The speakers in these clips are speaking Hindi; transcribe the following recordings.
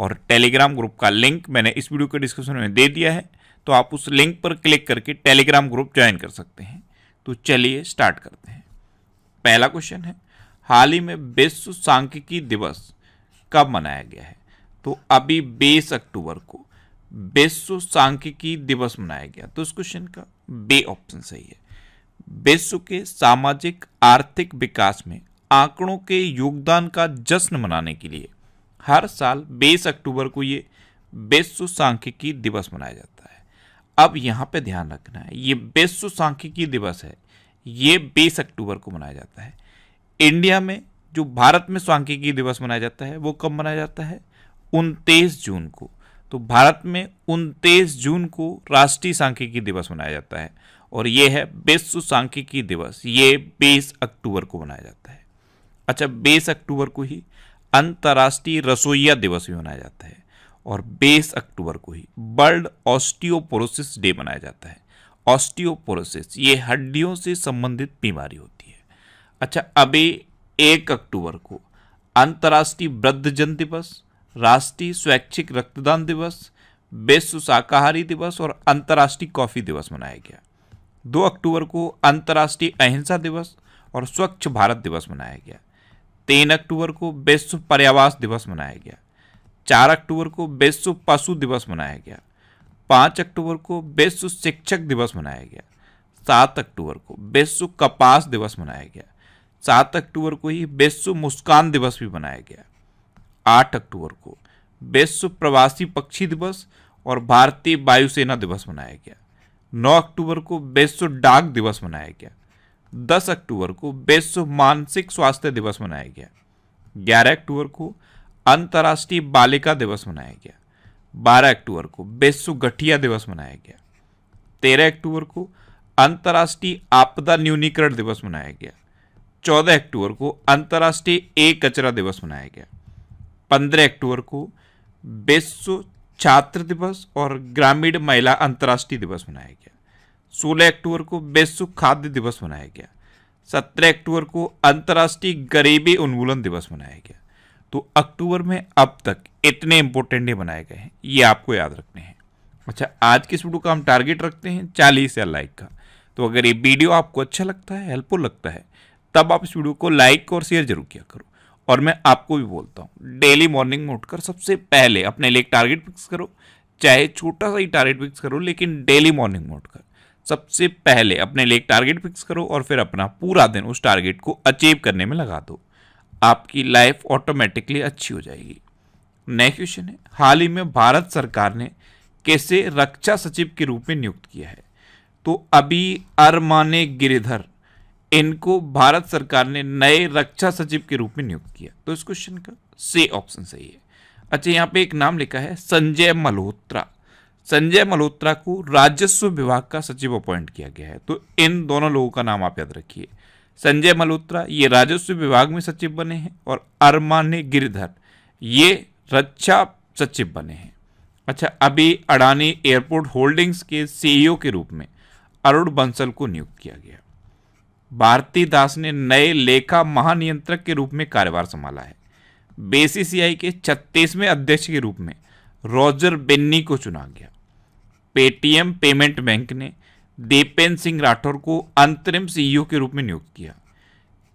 और टेलीग्राम ग्रुप का लिंक मैंने इस वीडियो के डिस्क्रिप्शन में दे दिया है तो आप उस लिंक पर क्लिक करके टेलीग्राम ग्रुप ज्वाइन कर सकते हैं तो चलिए स्टार्ट करते हैं पहला क्वेश्चन है हाल ही में विश्व सांख्यिकी दिवस कब मनाया गया है तो अभी बीस अक्टूबर को विश्व सांख्यिकी दिवस मनाया गया तो इस क्वेश्चन का बे ऑप्शन सही है विश्व के सामाजिक आर्थिक विकास में आंकड़ों के योगदान का जश्न मनाने के लिए हर साल बीस अक्टूबर को ये विश्व सांख्यिकी दिवस मनाया जाता है अब यहाँ पे ध्यान रखना है ये विश्व सांख्यिकी दिवस है ये बीस अक्टूबर को मनाया जाता है इंडिया में जो भारत में सांख्यिकी दिवस मनाया जाता है वो कब मनाया जाता है उनतीस जून को तो भारत में उनतीस जून को राष्ट्रीय सांख्यिकी दिवस मनाया जाता है और ये है विश्व सांख्यिकी दिवस ये बीस अक्टूबर को मनाया जाता है अच्छा बीस अक्टूबर को ही अंतर्राष्ट्रीय रसोईया दिवस भी मनाया जाता है और बीस अक्टूबर को ही वर्ल्ड ऑस्टियोपोरोसिस डे मनाया जाता है ऑस्टियोपोरोसिस ये हड्डियों से संबंधित बीमारी होती है अच्छा अभी एक अक्टूबर को अंतर्राष्ट्रीय वृद्धजन दिवस राष्ट्रीय स्वैच्छिक रक्तदान दिवस विश्व शाकाहारी दिवस और अंतर्राष्ट्रीय कॉफ़ी दिवस मनाया गया दो अक्टूबर को अंतर्राष्ट्रीय अहिंसा दिवस और स्वच्छ भारत दिवस मनाया गया तीन अक्टूबर को विश्व पर्यावास दिवस मनाया गया चार अक्टूबर को विश्व पशु दिवस मनाया गया पाँच अक्टूबर को विश्व शिक्षक दिवस मनाया गया सात अक्टूबर को विश्व कपास दिवस मनाया गया सात अक्टूबर को ही विश्व मुस्कान दिवस भी मनाया गया आठ अक्टूबर को विश्व प्रवासी पक्षी दिवस और भारतीय वायुसेना दिवस मनाया गया नौ अक्टूबर को विश्व डाक दिवस मनाया गया 10 अक्टूबर को विश्व मानसिक स्वास्थ्य दिवस मनाया गया 11 अक्टूबर को अंतर्राष्ट्रीय बालिका दिवस मनाया गया 12 अक्टूबर को विश्व गठिया दिवस मनाया गया 13 अक्टूबर को अंतर्राष्ट्रीय आपदा न्यूनीकरण दिवस मनाया गया 14 अक्टूबर को अंतर्राष्ट्रीय एक कचरा दिवस मनाया गया 15 अक्टूबर को विश्व छात्र दिवस और ग्रामीण महिला अंतर्राष्ट्रीय दिवस मनाया गया सोलह अक्टूबर को विश्व खाद्य दिवस मनाया गया सत्रह अक्टूबर को अंतर्राष्ट्रीय गरीबी उन्मूलन दिवस मनाया गया तो अक्टूबर में अब तक इतने इंपॉर्टेंट डे बनाए गए हैं ये आपको याद रखने हैं अच्छा आज की इस वीडियो का हम टारगेट रखते हैं चालीस या लाइक का तो अगर ये वीडियो आपको अच्छा लगता है हेल्पफुल लगता है तब आप इस वीडियो को लाइक और शेयर जरूर किया करो और मैं आपको भी बोलता हूँ डेली मॉर्निंग में उठकर सबसे पहले अपने लिए टारगेट फिक्स करो चाहे छोटा सा ही टारगेट फिक्स करो लेकिन डेली मॉर्निंग में उठकर सबसे पहले अपने लिए एक टारगेट फिक्स करो और फिर अपना पूरा दिन उस टारगेट को अचीव करने में लगा दो आपकी लाइफ ऑटोमेटिकली अच्छी हो जाएगी नेक्स्ट क्वेश्चन है हाल ही में भारत सरकार ने कैसे रक्षा सचिव के रूप में नियुक्त किया है तो अभी अरमाने गिरिधर इनको भारत सरकार ने नए रक्षा सचिव के रूप में नियुक्त किया तो इस क्वेश्चन का से ऑप्शन सही है अच्छा यहाँ पे एक नाम लिखा है संजय मल्होत्रा संजय मल्होत्रा को राजस्व विभाग का सचिव अपॉइंट किया गया है तो इन दोनों लोगों का नाम आप याद रखिए संजय मल्होत्रा ये राजस्व विभाग में सचिव बने हैं और अरमाने गिरधर ये रक्षा सचिव बने हैं अच्छा अभी अडानी एयरपोर्ट होल्डिंग्स के सीईओ के रूप में अरुण बंसल को नियुक्त किया गया भारती दास ने नए लेखा महानियंत्रक के रूप में कार्यभार संभाला है बेसीसीआई के छत्तीसवें अध्यक्ष के रूप में रॉजर बेन्नी को चुना गया पेटीएम पेमेंट बैंक ने देपेन सिंह राठौर को अंतरिम सीईओ के रूप में नियुक्त किया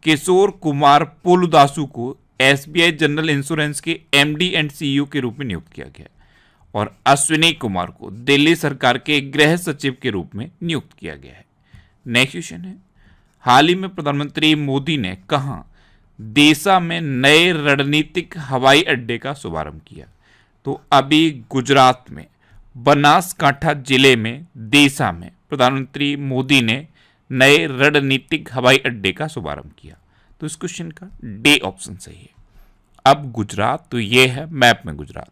किशोर कुमार पुलदासू को एसबीआई जनरल इंश्योरेंस के एमडी एंड सीईओ के रूप में नियुक्त किया गया और अश्विनी कुमार को दिल्ली सरकार के गृह सचिव के रूप में नियुक्त किया गया है नेक्स्ट क्वेश्चन है हाल ही में प्रधानमंत्री मोदी ने कहा देशा में नए रणनीतिक हवाई अड्डे का शुभारंभ किया तो अभी गुजरात में बनासकांठा जिले में देसा में प्रधानमंत्री मोदी ने नए रणनीतिक हवाई अड्डे का शुभारंभ किया तो इस क्वेश्चन का डे ऑप्शन सही है अब गुजरात तो ये है मैप में गुजरात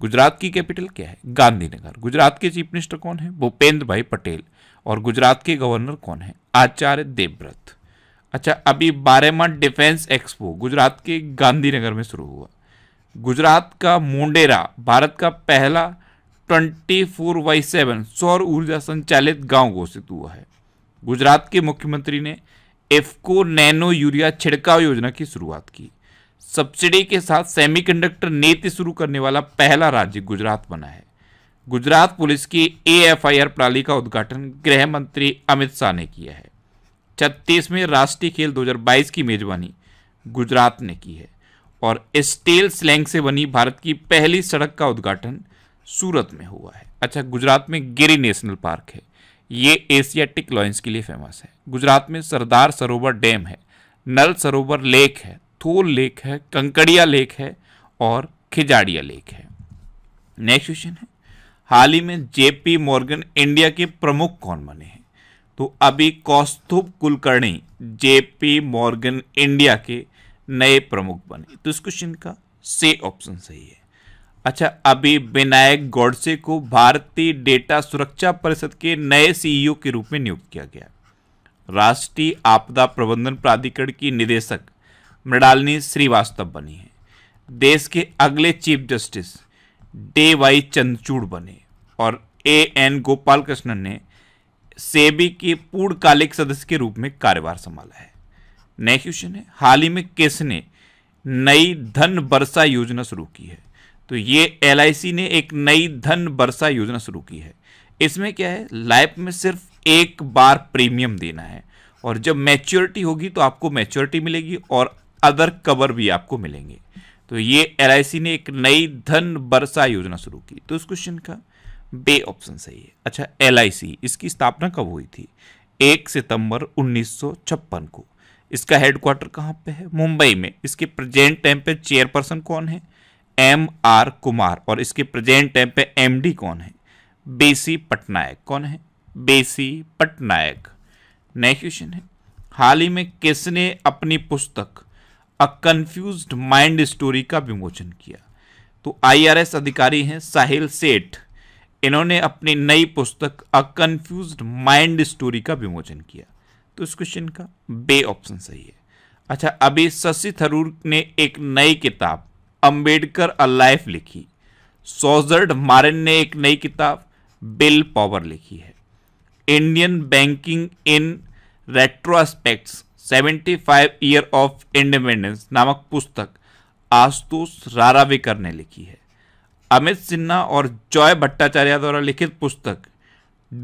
गुजरात की कैपिटल क्या है गांधीनगर गुजरात के चीफ मिनिस्टर कौन है भूपेंद्र भाई पटेल और गुजरात के गवर्नर कौन है आचार्य देवव्रत अच्छा अभी बारहवा डिफेंस एक्सपो गुजरात के गांधीनगर में शुरू हुआ गुजरात का मोंडेरा भारत का पहला ट्वेंटी फोर बाई सेवन सौर ऊर्जा संचालित गांव घोषित हुआ है गुजरात के मुख्यमंत्री ने एफको नैनो यूरिया छिड़काव योजना की शुरुआत की सब्सिडी के साथ सेमीकंडक्टर नीति शुरू करने वाला पहला राज्य गुजरात बना है गुजरात पुलिस की एएफआईआर प्रणाली का उद्घाटन गृह मंत्री अमित शाह ने किया है छत्तीसवें राष्ट्रीय खेल 2022 की मेजबानी गुजरात ने की है और स्टील स्लैंग से बनी भारत की पहली सड़क का उद्घाटन सूरत में हुआ है अच्छा गुजरात में गिरी नेशनल पार्क है ये एशियाटिक लॉयंस के लिए फेमस है गुजरात में सरदार सरोवर डैम है नल सरोवर लेक है थोल लेक है कंकड़िया लेक है और खिजाड़िया लेक है नेक्स्ट क्वेश्चन है हाल ही में जेपी मॉर्गन इंडिया के प्रमुख कौन बने हैं तो अभी Kaustubh Kulkarni JP Morgan India के नए प्रमुख बने तो इस क्वेश्चन का से ऑप्शन सही है अच्छा अभी विनायक गौडसे को भारतीय डेटा सुरक्षा परिषद के नए सीईओ के रूप में नियुक्त किया गया राष्ट्रीय आपदा प्रबंधन प्राधिकरण की निदेशक मृणालिनी श्रीवास्तव बनी है देश के अगले chief justice D Y Chandrachud बने और ए एन गोपाल कृष्णन ने सेबी के पूर्णकालिक सदस्य के रूप में कार्यभार संभाला है नए क्वेश्चन है हाल ही में किसने नई धन वर्षा योजना शुरू की है तो ये एल ने एक नई धन बरसा योजना शुरू की है इसमें क्या है लाइफ में सिर्फ एक बार प्रीमियम देना है और जब मैच्योरिटी होगी तो आपको मैच्योरिटी मिलेगी और अदर कवर भी आपको मिलेंगे तो ये एल ने एक नई धन बरसा योजना शुरू की तो इस क्वेश्चन का बे ऑप्शन सही है अच्छा एल इसकी स्थापना कब हुई थी एक सितंबर उन्नीस को इसका हेडक्वार्टर कहाँ पे है मुंबई में इसके प्रेजेंट टाइम पे चेयरपर्सन कौन है एम आर कुमार और इसके प्रेजेंट टाइम पे एमडी कौन है बेसी पटनायक कौन है बेसी पटनायक नेक्स्ट क्वेश्चन है हाल ही में किसने अपनी पुस्तक अ कंफ्यूज माइंड स्टोरी का विमोचन किया तो आईआरएस अधिकारी हैं साहिल सेठ इन्होंने अपनी नई पुस्तक अ कंफ्यूज माइंड स्टोरी का विमोचन किया तो इस क्वेश्चन का बे ऑप्शन सही है अच्छा अभी शशि थरूर ने एक नई किताब अंबेडकर लाइफ लिखी सोजर्ड मारिन ने एक नई किताब बिल पावर लिखी है Indian banking in retrospects 75 year of independence नामक पुस्तक आस्तुष राराविकर ने लिखी है अमित सिन्हा और जॉय भट्टाचार्य द्वारा लिखित पुस्तक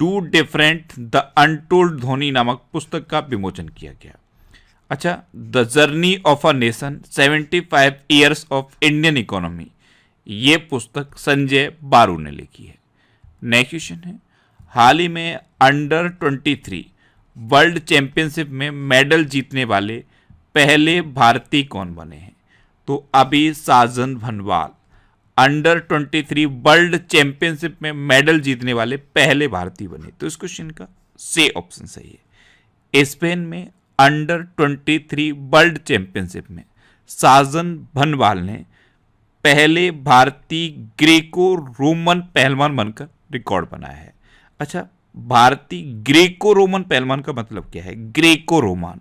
do different the untold Dhoni नामक पुस्तक का विमोचन किया गया अच्छा the journey of a nation seventy five years of Indian economy ये पुस्तक संजय बारू ने लिखी है नेक्स्ट क्वेश्चन है हाल ही में under twenty three world championship में मेडल जीतने वाले पहले भारतीय कौन बने हैं तो अभी Sajan Bhanwala under twenty three world championship में मेडल जीतने वाले पहले भारतीय बने तो इस क्वेश्चन का से ऑप्शन सही है स्पेन में अंडर 23 वर्ल्ड चैंपियनशिप में साजन भनवाल ने पहले भारतीय ग्रेको रोमन पहलवान बनकर रिकॉर्ड बनाया है अच्छा भारतीय ग्रेको रोमन पहलवान का मतलब क्या है ग्रेको रोमान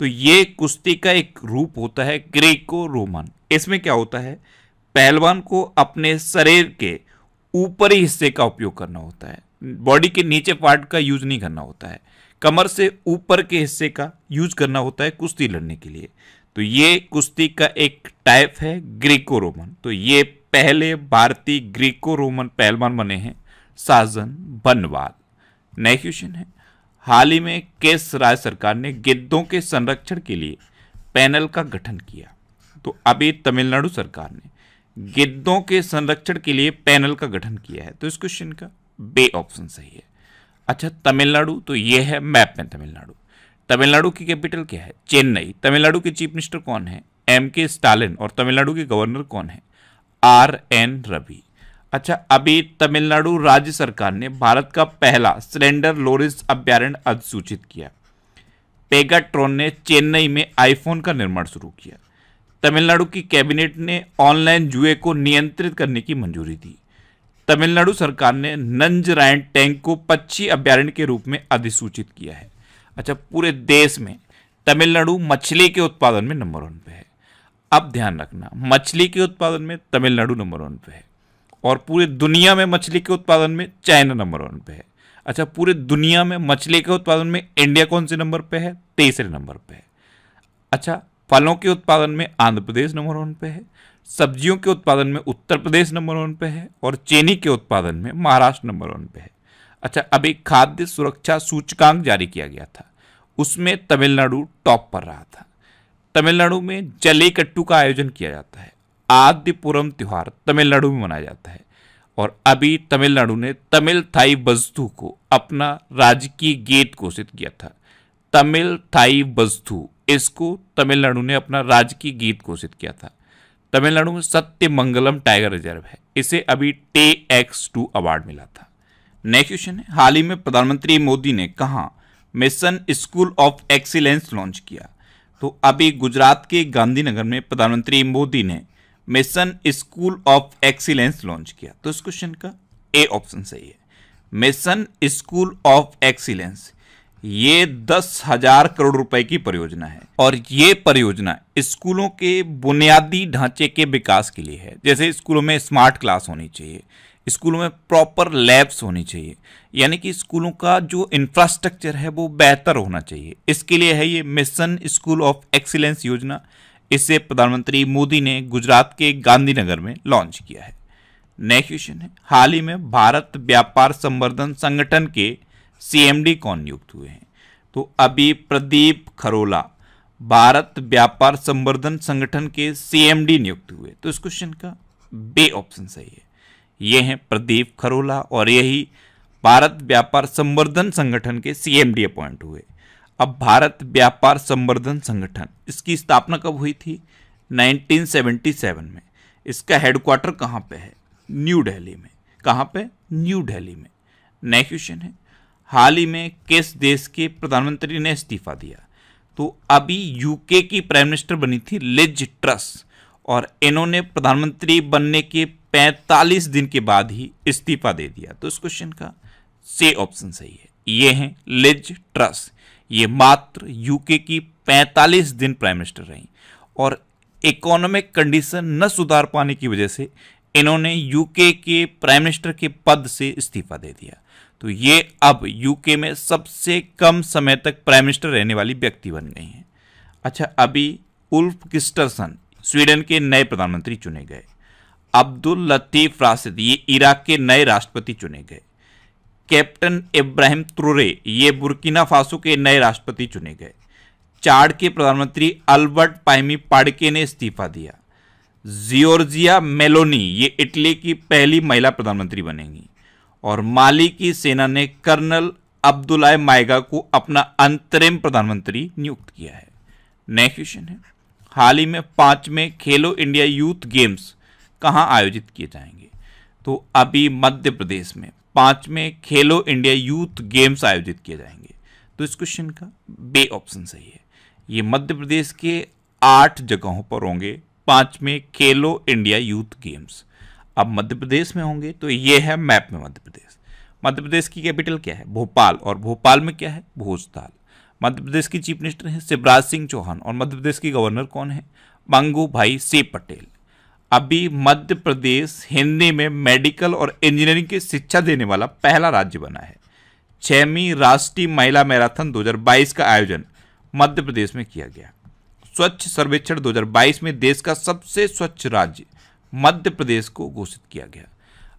तो ये कुश्ती का एक रूप होता है ग्रेको रोमन इसमें क्या होता है पहलवान को अपने शरीर के ऊपरी हिस्से का उपयोग करना होता है बॉडी के नीचे पार्ट का यूज नहीं करना होता है कमर से ऊपर के हिस्से का यूज करना होता है कुश्ती लड़ने के लिए तो ये कुश्ती का एक टाइप है ग्रीको रोमन तो ये पहले भारतीय ग्रीको रोमन पहलवान बने हैं साजन बनवाल नेक्स्ट क्वेश्चन है हाल ही में केस राज्य सरकार ने गिद्धों के संरक्षण के लिए पैनल का गठन किया तो अभी तमिलनाडु सरकार ने गिद्धों के संरक्षण के लिए पैनल का गठन किया है तो इस क्वेश्चन का बे ऑप्शन सही है अच्छा तमिलनाडु तो ये है मैप में तमिलनाडु तमिलनाडु की कैपिटल क्या है चेन्नई तमिलनाडु के चीफ मिनिस्टर कौन है एम के स्टालिन और तमिलनाडु के गवर्नर कौन है आर एन रवि अच्छा अभी तमिलनाडु राज्य सरकार ने भारत का पहला सिलेंडर लोरिस अभ्यारण्य अधिसूचित किया पेगाट्रॉन ने चेन्नई में आईफोन का निर्माण शुरू किया तमिलनाडु की कैबिनेट ने ऑनलाइन जुए को नियंत्रित करने की मंजूरी दी तमिलनाडु सरकार ने नंजरायण टैंक को पक्षी अभ्यारण्य के रूप में अधिसूचित किया है अच्छा पूरे देश में तमिलनाडु मछली के उत्पादन में नंबर वन पे है अब ध्यान रखना मछली के उत्पादन में तमिलनाडु नंबर वन पे है और पूरे दुनिया में मछली के उत्पादन में चाइना नंबर वन पे है अच्छा पूरे दुनिया में मछली के उत्पादन में इंडिया कौन से नंबर पे है तीसरे नंबर पे है अच्छा फलों के उत्पादन में आंध्र प्रदेश नंबर वन पे है सब्जियों के उत्पादन में उत्तर प्रदेश नंबर वन पे है और चीनी के उत्पादन में महाराष्ट्र नंबर वन पे है अच्छा अभी खाद्य सुरक्षा सूचकांक जारी किया गया था उसमें तमिलनाडु टॉप पर रहा था तमिलनाडु में जलीकट्टू का आयोजन किया जाता है आद्यपुरम त्यौहार तमिलनाडु में मनाया जाता है और अभी तमिलनाडु ने तमिल थाई बस्तु को अपना राजकीय गीत घोषित किया था तमिल थाई बस्तु इसको तमिलनाडु ने अपना राजकीय गीत घोषित किया था तमिलनाडु में सत्यमंगलम टाइगर रिजर्व है इसे अभी टे एक्स टू अवार्ड मिला था नेक्स्ट क्वेश्चन है हाल ही में प्रधानमंत्री मोदी ने कहा mission school of excellence launch किया तो अभी गुजरात के गांधीनगर में प्रधानमंत्री मोदी ने mission school of excellence launch किया तो इस क्वेश्चन का ए ऑप्शन सही है मिशन स्कूल ऑफ एक्सीलेंस ये दस हजार करोड़ रुपए की परियोजना है और ये परियोजना स्कूलों के बुनियादी ढांचे के विकास के लिए है जैसे स्कूलों में स्मार्ट क्लास होनी चाहिए स्कूलों में प्रॉपर लैब्स होनी चाहिए यानी कि स्कूलों का जो इंफ्रास्ट्रक्चर है वो बेहतर होना चाहिए इसके लिए है ये मिशन स्कूल ऑफ एक्सीलेंस योजना इसे प्रधानमंत्री मोदी ने गुजरात के गांधीनगर में लॉन्च किया है नेक्स्ट क्वेश्चन है हाल ही में भारत व्यापार संवर्धन संगठन के सीएमडी कौन नियुक्त हुए हैं तो अभी प्रदीप खरोला भारत व्यापार संवर्धन संगठन के सीएमडी नियुक्त हुए तो इस क्वेश्चन का बे ऑप्शन सही है ये हैं प्रदीप खरोला और यही भारत व्यापार संवर्धन संगठन के सीएमडी अपॉइंट हुए अब भारत व्यापार संवर्धन संगठन इसकी स्थापना कब हुई थी 1977 में इसका हेडक्वार्टर कहाँ पे है न्यू दिल्ली में कहाँ पे न्यू दिल्ली में नेक्स्ट क्वेश्चन है हाल ही में किस देश के प्रधानमंत्री ने इस्तीफा दिया तो अभी यूके की प्राइम मिनिस्टर बनी थी लिज ट्रस और इन्होंने प्रधानमंत्री बनने के 45 दिन के बाद ही इस्तीफा दे दिया तो इस क्वेश्चन का से ऑप्शन सही है ये हैं लिज ट्रस ये मात्र यूके की 45 दिन प्राइम मिनिस्टर रहीं और इकोनॉमिक कंडीशन न सुधार पाने की वजह से इन्होंने यूके के प्राइम मिनिस्टर के पद से इस्तीफा दे दिया तो ये अब यूके में सबसे कम समय तक प्राइम मिनिस्टर रहने वाली व्यक्ति बन गई हैं अच्छा अभी उल्फ किस्टरसन स्वीडन के नए प्रधानमंत्री चुने गए अब्दुल लतीफ राशिद ये इराक के नए राष्ट्रपति चुने गए कैप्टन इब्राहिम त्रुरे ये बुर्किना फासो के नए राष्ट्रपति चुने गए चार्ड के प्रधानमंत्री अल्बर्ट पाइमी पाडके ने इस्तीफा दिया जियोर्जिया मेलोनी ये इटली की पहली महिला प्रधानमंत्री बनेंगी और माली की सेना ने कर्नल अब्दुल्लाए माइगा को अपना अंतरिम प्रधानमंत्री नियुक्त किया है नेक्स्ट क्वेश्चन है हाल ही में पांचवें खेलो इंडिया यूथ गेम्स कहाँ आयोजित किए जाएंगे तो अभी मध्य प्रदेश में पांचवें खेलो इंडिया यूथ गेम्स आयोजित किए जाएंगे तो इस क्वेश्चन का बे ऑप्शन सही है ये मध्य प्रदेश के आठ जगहों पर होंगे पांचवें खेलो इंडिया यूथ गेम्स अब मध्य प्रदेश में होंगे तो ये है मैप में मध्य प्रदेश मध्य प्रदेश की कैपिटल क्या है भोपाल और भोपाल में क्या है भोजताल मध्य प्रदेश की चीफ मिनिस्टर हैं शिवराज सिंह चौहान और मध्य प्रदेश की गवर्नर कौन है मंगू भाई से पटेल अभी मध्य प्रदेश हिंदी में मेडिकल और इंजीनियरिंग की शिक्षा देने वाला पहला राज्य बना है छवीं राष्ट्रीय महिला मैराथन 2022 का आयोजन मध्य प्रदेश में किया गया स्वच्छ सर्वेक्षण 2022 में देश का सबसे स्वच्छ राज्य मध्य प्रदेश को घोषित किया गया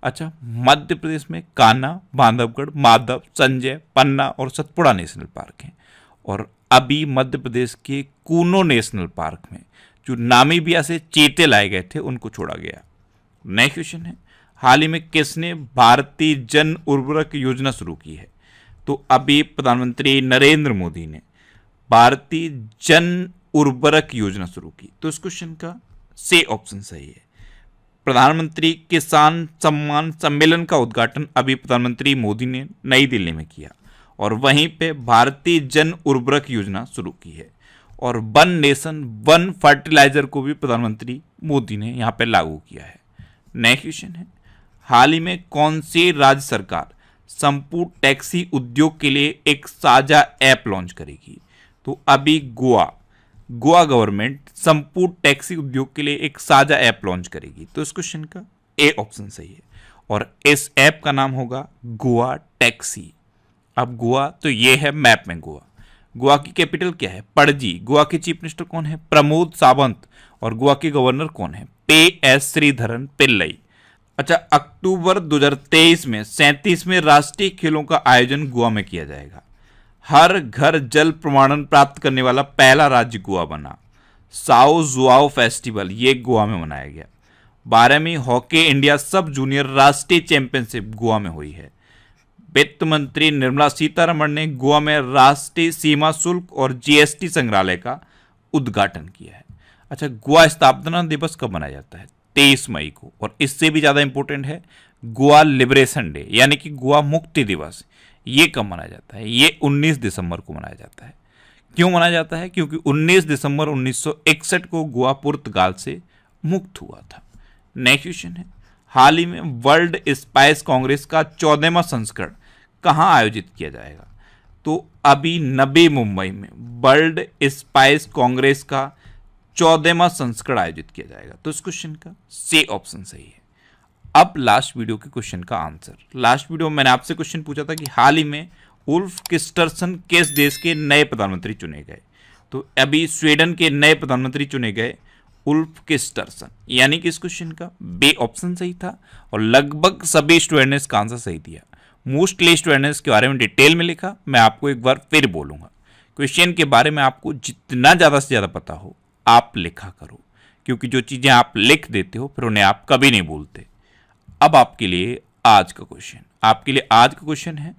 अच्छा मध्य प्रदेश में काना बांधवगढ़ माधव संजय पन्ना और सतपुड़ा नेशनल पार्क हैं और अभी मध्य प्रदेश के कूनो नेशनल पार्क में जो नामीबिया से चीते लाए गए थे उनको छोड़ा गया नेक्स्ट क्वेश्चन है हाल ही में किसने भारतीय जन उर्वरक योजना शुरू की है तो अभी प्रधानमंत्री नरेंद्र मोदी ने भारतीय जन उर्वरक योजना शुरू की तो इस क्वेश्चन का से ऑप्शन सही है प्रधानमंत्री किसान सम्मान सम्मेलन का उद्घाटन अभी प्रधानमंत्री मोदी ने नई दिल्ली में किया और वहीं पे भारतीय जन उर्वरक योजना शुरू की है और वन नेशन वन फर्टिलाइजर को भी प्रधानमंत्री मोदी ने यहाँ पे लागू किया है नया क्वेश्चन है हाल ही में कौन सी राज्य सरकार संपूर्ण टैक्सी उद्योग के लिए एक साझा ऐप लॉन्च करेगी तो अभी गोवा गोवा गवर्नमेंट संपूर्ण टैक्सी उद्योग के लिए एक साझा ऐप लॉन्च करेगी तो इस क्वेश्चन का ए ऑप्शन सही है और इस ऐप का नाम होगा गोवा टैक्सी अब गोवा तो ये है मैप में गोवा गोवा की कैपिटल क्या है पड़जी गोवा के चीफ मिनिस्टर कौन है प्रमोद सावंत और गोवा के गवर्नर कौन है पे एस श्रीधरन पिल्लई अच्छा अक्टूबर 2023 में सैंतीसवें राष्ट्रीय खेलों का आयोजन गोवा में किया जाएगा हर घर जल प्रमाणन प्राप्त करने वाला पहला राज्य गोवा बना साओ जुआओ फेस्टिवल ये गोवा में मनाया गया बारहवीं हॉकी इंडिया सब जूनियर राष्ट्रीय चैंपियनशिप गोवा में हुई है वित्त मंत्री निर्मला सीतारमण ने गोवा में राष्ट्रीय सीमा शुल्क और जीएसटी संग्रहालय का उद्घाटन किया है अच्छा गोवा स्थापना दिवस कब मनाया जाता है तेईस मई को और इससे भी ज़्यादा इंपॉर्टेंट है गोवा लिबरेशन डे यानी कि गोवा मुक्ति दिवस ये कब मनाया जाता है ये 19 दिसंबर को मनाया जाता है क्यों मनाया जाता है क्योंकि 19 दिसंबर 1961 को गोवा पुर्तगाल से मुक्त हुआ था नेक्स्ट क्वेश्चन है हाल ही में वर्ल्ड स्पाइस कांग्रेस का चौदहवा संस्करण कहाँ आयोजित किया जाएगा तो अभी नबे मुंबई में वर्ल्ड स्पाइस कांग्रेस का चौदहवा संस्करण आयोजित किया जाएगा तो इस क्वेश्चन का से ऑप्शन सही है अब लास्ट वीडियो के क्वेश्चन का आंसर लास्ट वीडियो में मैंने आपसे क्वेश्चन पूछा था कि हाल ही में उल्फ किस्टरसन किस देश के नए प्रधानमंत्री चुने गए तो अभी स्वीडन के नए प्रधानमंत्री चुने गए उल्फ किस्टरसन यानी कि इस क्वेश्चन का बे ऑप्शन सही था और लगभग सभी स्टूडेंट ने इसका आंसर सही दिया मोस्टली स्टूडेंट ने इसके बारे में डिटेल में लिखा मैं आपको एक बार फिर बोलूँगा क्वेश्चन के बारे में आपको जितना ज़्यादा से ज़्यादा पता हो आप लिखा करो क्योंकि जो चीज़ें आप लिख देते हो फिर उन्हें आप कभी नहीं बोलते अब आपके लिए आज का क्वेश्चन आपके लिए आज का क्वेश्चन है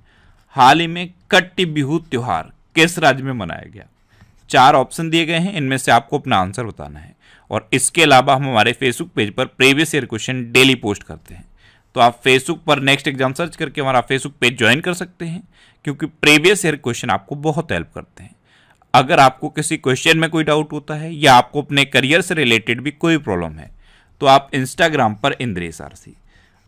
हाल ही में कट्टी बिहू त्यौहार किस राज्य में मनाया गया चार ऑप्शन दिए गए हैं इनमें से आपको अपना आंसर बताना है और इसके अलावा हम हमारे फेसबुक पेज पर previous year question daily post करते हैं तो आप फेसबुक पर नेक्स्ट एग्जाम सर्च करके हमारा फेसबुक पेज ज्वाइन कर सकते हैं क्योंकि प्रीवियस ईयर क्वेश्चन आपको बहुत हेल्प करते हैं अगर आपको किसी क्वेश्चन में कोई डाउट होता है या आपको अपने करियर से रिलेटेड भी कोई प्रॉब्लम है तो आप इंस्टाग्राम पर इंद्रेश आरसी